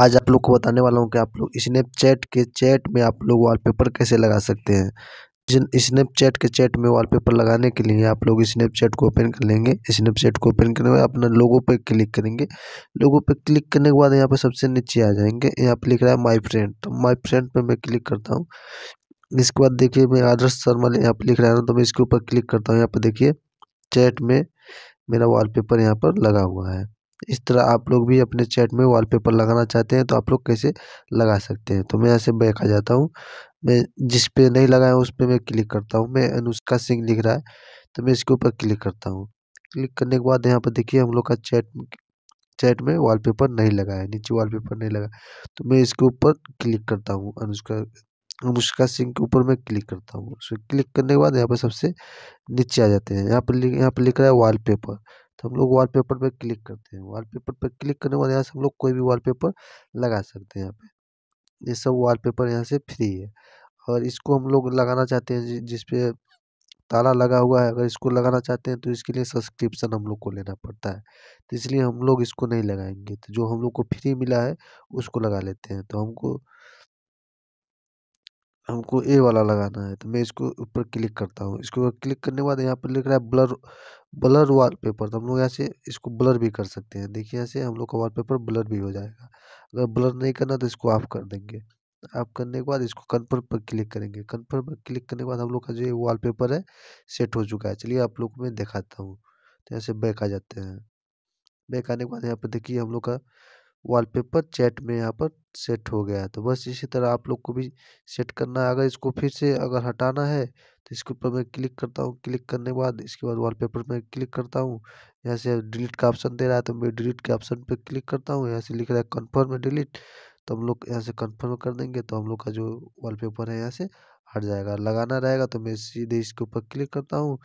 आज आप लोग को बताने वाला हूँ कि आप लोग स्नैपचैट के चैट में आप लोग वॉलपेपर कैसे लगा सकते हैं जिन स्नैपचैट के चैट में वॉलपेपर लगाने के लिए आप लोग स्नैपचैट को ओपन कर लेंगे स्नैपचैट को ओपन करने के बाद अपना लोगो पे क्लिक करेंगे लोगो पे क्लिक करने के बाद यहाँ पे सबसे नीचे आ जाएंगे यहाँ पे लिख रहा है माई फ्रेंड तो माई फ्रेंड पर मैं क्लिक करता हूँ इसके बाद देखिए मैं आदर्श शर्मा यहाँ पर लिख रहा हूँ तो मैं इसके ऊपर क्लिक करता हूँ यहाँ पर देखिए चैट में मेरा वॉलपेपर यहाँ पर लगा हुआ है इस तरह आप लोग भी अपने चैट में वॉलपेपर लगाना चाहते हैं तो आप लोग कैसे लगा सकते हैं तो मैं यहाँ से बैक आ जाता हूँ मैं जिस पे नहीं लगाया उस पर मैं क्लिक करता हूँ मैं अनुष्का सिंह लिख रहा है तो मैं इसके ऊपर क्लिक करता हूँ क्लिक करने के बाद यहाँ पर देखिए हम लोग का चैट चैट में वाल नहीं लगा है नीचे वाल नहीं लगा तो मैं इसके ऊपर क्लिक करता हूँ अनुष्का अनुष्का सिंह के ऊपर मैं क्लिक करता हूँ उसको क्लिक करने के बाद यहाँ पर सबसे नीचे आ जाते हैं यहाँ पर यहाँ पर लिख रहा है वाल तो हम लोग वॉलपेपर पर क्लिक करते हैं वॉलपेपर पर क्लिक करने के बाद यहाँ से हम लोग कोई भी वॉलपेपर लगा सकते हैं यहाँ पे ये सब वॉलपेपर यहाँ से फ्री है और इसको हम लोग लगाना चाहते हैं जिसपे ताला लगा हुआ है अगर इसको लगाना चाहते हैं तो इसके लिए सब्सक्रिप्शन हम लोग को लेना पड़ता है तो इसलिए हम लोग इसको नहीं लगाएंगे तो जो हम लोग को फ्री मिला है उसको लगा लेते हैं तो हमको हमको ए वाला लगाना है तो मैं इसको ऊपर क्लिक करता हूँ इसको क्लिक करने के बाद यहाँ पर लिख रहा है ब्लर ब्लर वाल पेपर तो हम लोग यहाँ से इसको ब्लर भी कर सकते हैं देखिए यहाँ से हम लोग का पेपर ब्लर भी हो जाएगा अगर ब्लर नहीं करना तो इसको ऑफ कर देंगे ऑफ करने के बाद इसको कन्फर्म पर क्लिक करेंगे कन्फर्म पर क्लिक करने के बाद हम लोग का जो वाल पेपर है सेट हो चुका है चलिए आप लोग को मैं दिखाता हूँ तो यहाँ से बैक आ जाते हैं बैक आने के बाद यहाँ पर देखिए हम लोग का पेपर चैट में यहाँ पर सेट हो गया है तो बस इसी तरह आप लोग को भी सेट करना है अगर इसको फिर से अगर हटाना है तो इसके ऊपर मैं क्लिक करता हूँ क्लिक करने के बाद इसके बाद वॉलपेपर में क्लिक करता हूँ यहाँ से डिलीट का ऑप्शन दे रहा है तो मैं डिलीट के ऑप्शन पर क्लिक करता हूँ यहाँ से लिख रहा है कन्फर्म डिलीट तो हम लोग यहाँ से कन्फर्म कर देंगे तो हम लोग का जो वाल है यहाँ से हट जाएगा लगाना रहेगा तो मैं सीधे इसके ऊपर क्लिक करता हूँ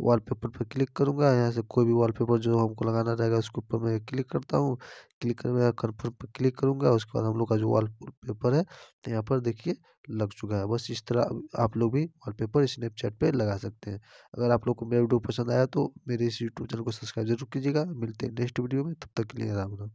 वॉलपेपर पर क्लिक करूंगा यहाँ से कोई भी वॉलपेपर जो हमको लगाना रहेगा उसके ऊपर मैं क्लिक करता हूँ क्लिक कर मैं कन्फर्म पर क्लिक करूँगा उसके बाद हम लोग का जो वॉलपेपर है यहाँ पर देखिए लग चुका है बस इस तरह आप लोग भी वॉलपेपर स्नैपचैट पे लगा सकते हैं अगर आप लोग को मेरा वीडियो पसंद आया तो मेरे इस यूट्यूब चैनल को सब्सक्राइब जरूर कीजिएगा मिलते हैं नेक्स्ट वीडियो में तब तक के लिए राम राम